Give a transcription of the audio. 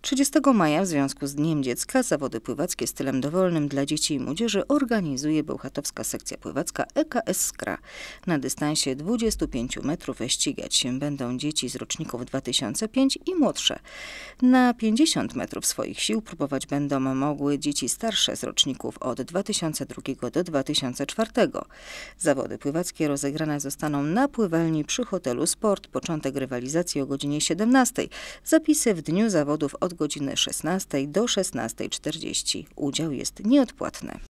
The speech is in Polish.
30 maja w związku z Dniem Dziecka zawody pływackie stylem dowolnym dla dzieci i młodzieży organizuje Bełchatowska Sekcja Pływacka EKS Skra. Na dystansie 25 metrów ścigać się będą dzieci z roczników 2005 i młodsze. Na 50 metrów swoich sił próbować będą mogły dzieci starsze z roczników od 2002 do 2004. Zawody pływackie rozegrane zostaną na pływalni przy hotelu Sport. Początek rywalizacji o godzinie 17. Zapisy w dniu zawodów od od godziny 16 do 16.40. Udział jest nieodpłatny.